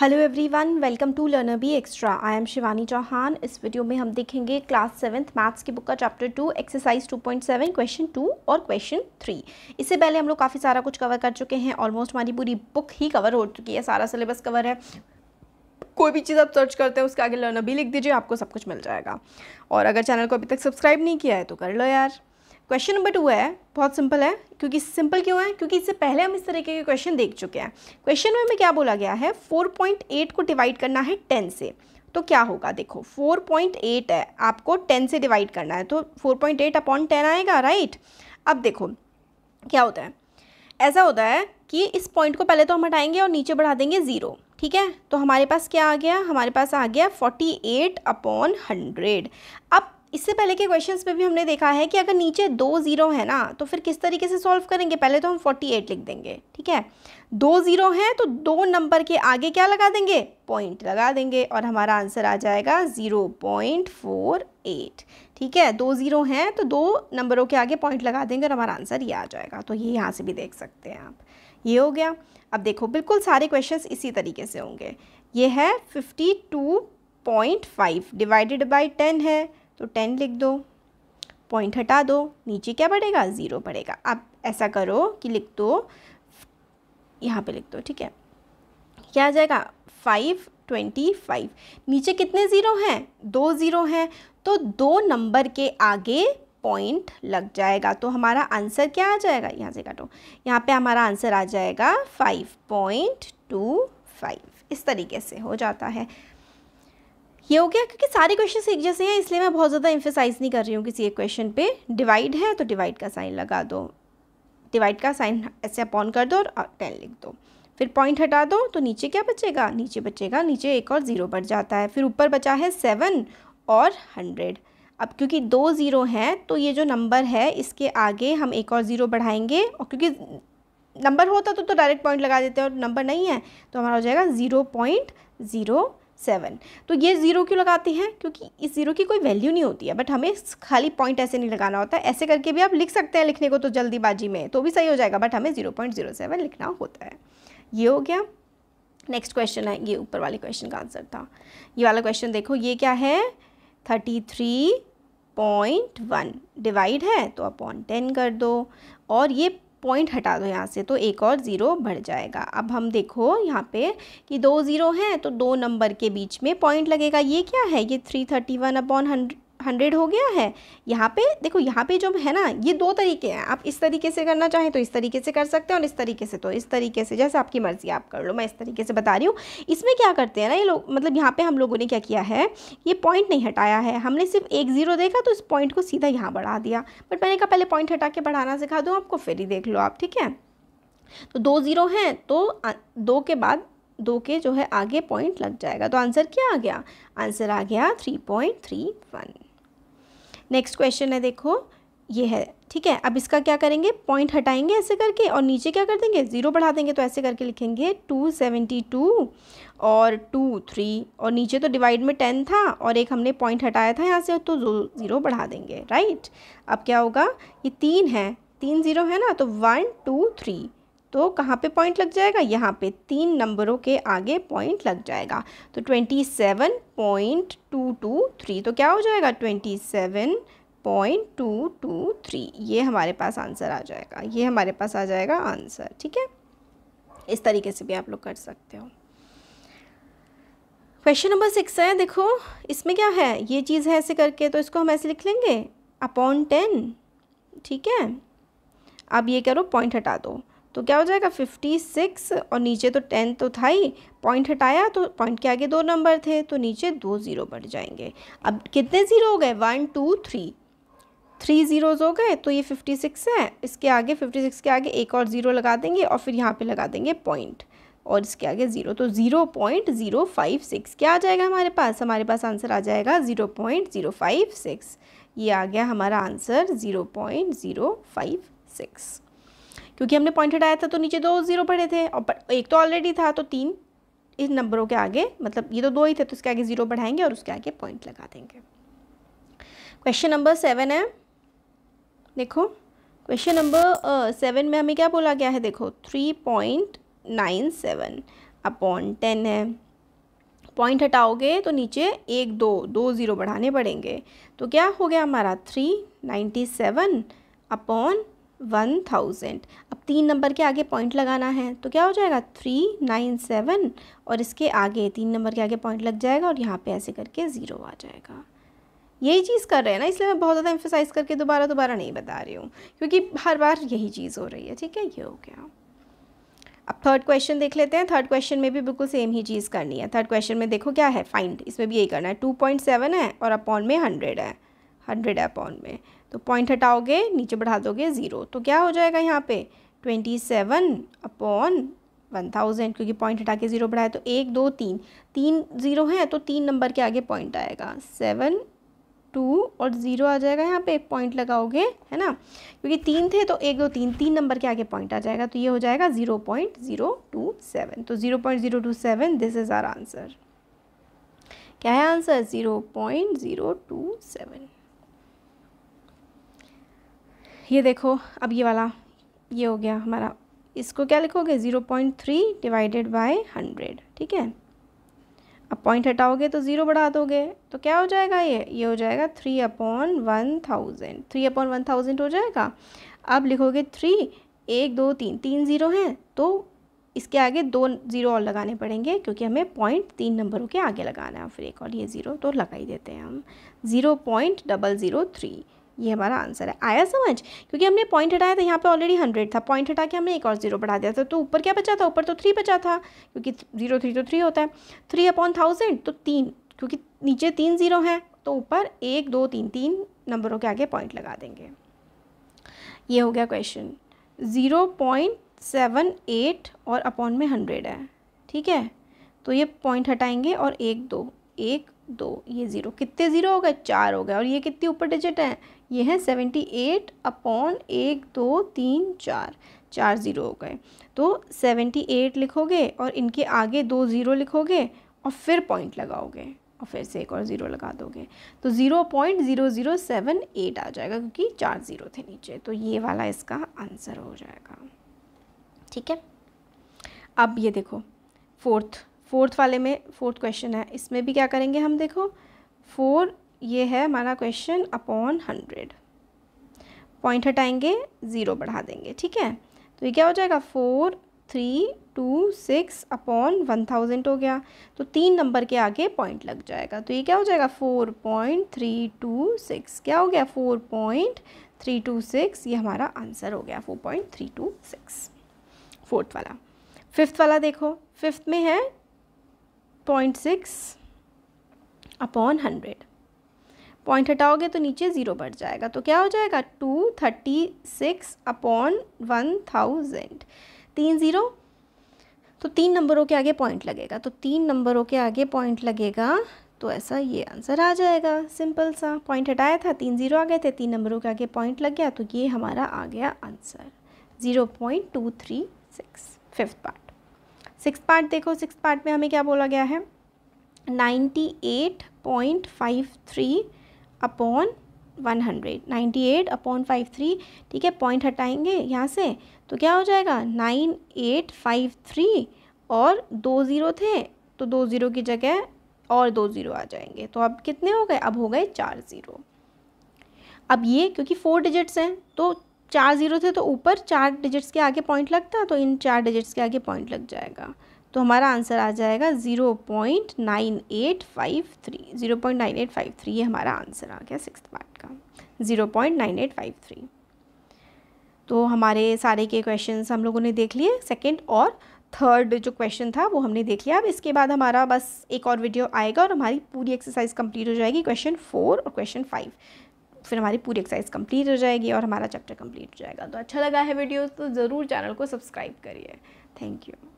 hello everyone welcome to learner B extra I am Shivani Chauhan इस video में हम देखेंगे क्लास सेवन्थ मैथ्स की बुक का chapter two exercise two point seven question two और question three इससे पहले हम लोग काफ़ी सारा कुछ कवर कर चुके हैं ऑलमोस्ट हमारी पूरी बुक ही कवर हो चुकी है सारा सिलेबस कवर है कोई भी चीज़ आप सर्च करते हैं उसके आगे लर्नर भी लिख दीजिए आपको सब कुछ मिल जाएगा और अगर चैनल को अभी तक सब्सक्राइब नहीं किया है तो कर लो यार क्वेश्चन नंबर टू है बहुत सिंपल है क्योंकि सिंपल क्यों है क्योंकि इससे पहले हम इस तरीके के क्वेश्चन देख चुके हैं क्वेश्चन में क्या बोला गया है 4.8 को डिवाइड करना है 10 से तो क्या होगा देखो 4.8 है आपको 10 से डिवाइड करना है तो 4.8 अपॉन टेन आएगा राइट अब देखो क्या होता है ऐसा होता है कि इस पॉइंट को पहले तो हम हटाएंगे और नीचे बढ़ा देंगे ज़ीरो ठीक है तो हमारे पास क्या आ गया हमारे पास आ गया 48 अपॉन हंड्रेड अब इससे पहले के क्वेश्चंस में भी हमने देखा है कि अगर नीचे दो ज़ीरो है ना तो फिर किस तरीके से सॉल्व करेंगे पहले तो हम 48 लिख देंगे ठीक है दो ज़ीरो हैं तो दो नंबर के आगे क्या लगा देंगे पॉइंट लगा देंगे और हमारा आंसर आ जाएगा ज़ीरो पॉइंट फोर एट ठीक है दो ज़ीरो हैं तो दो नंबरों के आगे पॉइंट लगा देंगे और हमारा आंसर ये आ जाएगा तो ये यहाँ से भी देख सकते हैं आप ये हो गया अब देखो बिल्कुल सारे क्वेश्चन इसी तरीके से होंगे ये है fifty two point five divided by ten है तो टेन लिख दो पॉइंट हटा दो नीचे क्या बढ़ेगा ज़ीरो बढ़ेगा आप ऐसा करो कि लिख दो यहाँ पे लिख दो ठीक है क्या आ जाएगा फाइव ट्वेंटी फाइव नीचे कितने ज़ीरो हैं दो ज़ीरो हैं तो दो नंबर के आगे पॉइंट लग जाएगा तो हमारा आंसर क्या आ जाएगा यहाँ से काटो यहाँ पे हमारा आंसर आ जाएगा फाइव पॉइंट टू फाइव इस तरीके से हो जाता है ये हो गया क्योंकि सारे क्वेश्चन एक जैसे हैं इसलिए मैं बहुत ज़्यादा इम्फेसाइज नहीं कर रही हूँ किसी एक क्वेश्चन पे डिवाइड है तो डिवाइड का साइन लगा दो डिवाइड का साइन ऐसे अपॉन कर दो और टेन लिख दो फिर पॉइंट हटा दो तो नीचे क्या बचेगा नीचे बचेगा नीचे एक और ज़ीरो बढ़ जाता है फिर ऊपर बचा है सेवन और हंड्रेड अब क्योंकि दो ज़ीरो हैं तो ये जो नंबर है इसके आगे हम एक और ज़ीरो बढ़ाएंगे और क्योंकि नंबर होता तो तो डायरेक्ट पॉइंट लगा देते हैं और नंबर नहीं है तो हमारा हो जाएगा ज़ीरो पॉइंट ज़ीरो सेवन तो ये ज़ीरो क्यों लगाते हैं क्योंकि इस ज़ीरो की कोई वैल्यू नहीं होती है बट हमें खाली पॉइंट ऐसे नहीं लगाना होता ऐसे करके भी आप लिख सकते हैं लिखने को तो जल्दीबाजी में तो भी सही हो जाएगा बट हमें ज़ीरो पॉइंट ज़ीरो सेवन लिखना होता है ये हो गया नेक्स्ट क्वेश्चन है ये ऊपर वाले क्वेश्चन का आंसर था ये वाला क्वेश्चन देखो ये क्या है thirty three point one divide है तो अपॉन टेन कर दो और ये पॉइंट हटा दो यहाँ से तो एक और ज़ीरो बढ़ जाएगा अब हम देखो यहाँ पे कि दो ज़ीरो हैं तो दो नंबर के बीच में पॉइंट लगेगा ये क्या है ये three thirty one upon hundred hundred हो गया है यहाँ पे देखो यहाँ पे जो है ना ये दो तरीके हैं आप इस तरीके से करना चाहें तो इस तरीके से कर सकते हैं और इस तरीके से तो इस तरीके से जैसे आपकी मर्ज़ी आप कर लो मैं इस तरीके से बता रही हूँ इसमें क्या करते हैं ना ये लोग मतलब यहाँ पे हम लोगों ने क्या किया है ये पॉइंट नहीं हटाया है हमने सिर्फ एक ज़ीरो देखा तो इस पॉइंट को सीधा यहाँ बढ़ा दिया बट मैंने कहा पहले पॉइंट हटा के बढ़ाना सिखा दो आपको फिर ही देख लो आप ठीक है तो दो ज़ीरो हैं तो दो के बाद दो के जो है आगे पॉइंट लग जाएगा तो आंसर क्या आ गया आंसर आ गया three point three one next question है देखो ये है ठीक है अब इसका क्या करेंगे पॉइंट हटाएंगे ऐसे करके और नीचे क्या कर देंगे ज़ीरो बढ़ा देंगे तो ऐसे करके लिखेंगे टू सेवेंटी टू और टू थ्री और नीचे तो डिवाइड में टेन था और एक हमने पॉइंट हटाया था यहाँ से तो ज़ीरो बढ़ा देंगे राइट अब क्या होगा ये तीन है तीन ज़ीरो है ना तो वन टू थ्री तो कहाँ पे पॉइंट लग जाएगा यहाँ पे तीन नंबरों के आगे पॉइंट लग जाएगा तो twenty seven point two two three तो क्या हो जाएगा twenty seven point two two three ये हमारे पास आंसर आ जाएगा ये हमारे पास आ जाएगा आंसर ठीक है इस तरीके से भी आप लोग कर सकते हो क्वेश्चन नंबर सिक्स है देखो इसमें क्या है ये चीज़ है ऐसे करके तो इसको हम ऐसे लिख लेंगे अपॉन टेन ठीक है अब ये करो पॉइंट हटा दो तो क्या हो जाएगा फिफ्टी सिक्स और नीचे तो टेन तो था ही पॉइंट हटाया तो पॉइंट के आगे दो नंबर थे तो नीचे दो ज़ीरो बढ़ जाएंगे अब कितने ज़ीरो हो गए one two three three zeros हो गए तो ये फिफ्टी सिक्स है इसके आगे फिफ्टी सिक्स के आगे एक और ज़ीरो लगा देंगे और फिर यहाँ पे लगा देंगे पॉइंट और इसके आगे ज़ीरो तो zero point zero five six क्या आ जाएगा हमारे पास हमारे पास आंसर आ जाएगा zero point zero five six ये आ गया हमारा answer zero point zero five six क्योंकि हमने पॉइंट हटाया था तो नीचे दो ज़ीरो पड़े थे और एक तो ऑलरेडी था तो तीन इन नंबरों के आगे मतलब ये तो दो ही थे तो इसके आगे ज़ीरो बढ़ाएंगे और उसके आगे पॉइंट लगा देंगे क्वेश्चन नंबर सेवन है देखो क्वेश्चन नंबर सेवन में हमें क्या बोला गया है देखो three point nine seven upon ten है पॉइंट हटाओगे तो नीचे एक दो दो ज़ीरो बढ़ाने पड़ेंगे तो क्या हो गया हमारा three ninety seven upon one thousand अब तीन नंबर के आगे पॉइंट लगाना है तो क्या हो जाएगा थ्री नाइन सेवन और इसके आगे तीन नंबर के आगे पॉइंट लग जाएगा और यहाँ पे ऐसे करके ज़ीरो आ जाएगा यही चीज़ कर रहे हैं ना इसलिए मैं बहुत ज़्यादा एम्फोसाइज़ करके दोबारा दोबारा नहीं बता रही हूँ क्योंकि हर बार यही चीज़ हो रही है ठीक है ये हो गया अब थर्ड क्वेश्चन देख लेते हैं थर्ड क्वेश्चन में भी बिल्कुल सेम ही चीज़ करनी है थर्ड क्वेश्चन में देखो क्या है फाइंड इसमें भी यही करना है टू पॉइंट सेवन है और अपॉन में हंड्रेड है हंड्रेड है अपॉन में तो पॉइंट हटाओगे नीचे बढ़ा दोगे ज़ीरो तो क्या हो जाएगा यहाँ पे twenty seven upon one thousand क्योंकि पॉइंट हटा के ज़ीरो बढ़ाए तो एक दो तीन तीन ज़ीरो हैं तो तीन नंबर के आगे पॉइंट आएगा सेवन टू और ज़ीरो आ जाएगा यहाँ पे पॉइंट लगाओगे है ना क्योंकि तीन थे तो एक दो तीन तीन नंबर के आगे पॉइंट आ जाएगा तो ये हो जाएगा zero point zero two seven तो zero point zero two seven this is our answer क्या है answer zero point zero two seven ये देखो अब ये वाला ये हो गया हमारा इसको क्या लिखोगे zero point three divided by hundred ठीक है अब पॉइंट हटाओगे तो ज़ीरो बढ़ा दोगे तो क्या हो जाएगा ये ये हो जाएगा three upon one thousand three upon one thousand हो जाएगा अब लिखोगे थ्री एक दो तीन तीन ज़ीरो हैं तो इसके आगे दो ज़ीरो और लगाने पड़ेंगे क्योंकि हमें पॉइंट तीन नंबरों के आगे लगाना है फिर एक और ये ज़ीरो तो लगा ही देते हैं हम zero point double zero three ये हमारा आंसर है आया समझ क्योंकि हमने पॉइंट हटाया था यहाँ पे ऑलरेडी हंड्रेड था पॉइंट हटा के हमने एक और जीरो बढ़ा दिया था तो ऊपर क्या बचा था ऊपर तो थ्री बचा था क्योंकि जीरो थ्री तो थ्री होता है थ्री अपॉन थाउजेंड तो तीन क्योंकि नीचे तीन जीरो हैं तो ऊपर एक दो तीन तीन नंबरों के आगे पॉइंट लगा देंगे ये हो गया question zero point seven eight और अपॉन में हंड्रेड है ठीक है तो ये पॉइंट हटाएंगे और एक दो एक दो ये ज़ीरो कितने ज़ीरो हो गए चार हो गए और ये कितनी ऊपर डिजिट हैं ये हैं सेवेंटी एट अपॉन एक दो तीन चार चार ज़ीरो हो गए तो सेवेंटी एट लिखोगे और इनके आगे दो ज़ीरो लिखोगे और फिर पॉइंट लगाओगे और फिर से एक और ज़ीरो लगा दोगे तो zero point zero zero seven eight आ जाएगा क्योंकि चार ज़ीरो थे नीचे तो ये वाला इसका आंसर हो जाएगा ठीक है अब ये देखो फोर्थ फोर्थ वाले में फोर्थ क्वेश्चन है इसमें भी क्या करेंगे हम देखो फोर ये है हमारा क्वेश्चन अपॉन हंड्रेड पॉइंट हटाएंगे ज़ीरो बढ़ा देंगे ठीक है तो ये क्या हो जाएगा four three two six upon one thousand हो गया तो तीन नंबर के आगे पॉइंट लग जाएगा तो ये क्या हो जाएगा four point three two six क्या हो गया four point three two six ये हमारा आंसर हो गया four point three two six fourth वाला फिफ्थ वाला देखो फिफ्थ में है point six upon hundred point हटाओगे तो नीचे ज़ीरो बढ़ जाएगा तो क्या हो जाएगा two thirty six upon one thousand तीन ज़ीरो तो तीन नंबरों के आगे पॉइंट लगेगा तो तीन नंबरों के आगे पॉइंट लगेगा तो ऐसा ये आंसर आ जाएगा सिंपल सा पॉइंट हटाया था तीन ज़ीरो आ गए थे तीन नंबरों के आगे पॉइंट लग गया तो ये हमारा आ गया answer zero point two three six fifth part six part देखो सिक्स पार्ट में हमें क्या बोला गया है ninety eight point five three upon one hundred ninety eight upon five three ठीक है पॉइंट हटाएंगे यहाँ से तो क्या हो जाएगा नाइन एट फाइव थ्री और दो ज़ीरो थे तो दो ज़ीरो की जगह और दो ज़ीरो आ जाएंगे तो अब कितने हो गए अब हो गए चार ज़ीरो अब ये क्योंकि फोर डिजिट्स हैं तो चार ज़ीरो थे तो ऊपर चार डिजिट्स के आगे पॉइंट लगता तो इन चार डिजिट्स के आगे पॉइंट लग जाएगा तो हमारा आंसर आ जाएगा zero point nine eight five three zero point nine eight five three ये हमारा आंसर आ गया सिक्स पार्ट का zero point nine eight five three तो हमारे सारे के क्वेश्चन हम लोगों ने देख लिए सेकेंड और थर्ड जो क्वेश्चन था वो हमने देख लिया अब इसके बाद हमारा बस एक और वीडियो आएगा और हमारी पूरी एक्सरसाइज कंप्लीट हो जाएगी क्वेश्चन फोर और क्वेश्चन फाइव फिर हमारी पूरी एक्सरसाइज कंप्लीट हो जाएगी और हमारा चैप्टर कंप्लीट हो जाएगा तो अच्छा लगा है वीडियो तो ज़रूर चैनल को सब्सक्राइब करिए थैंक यू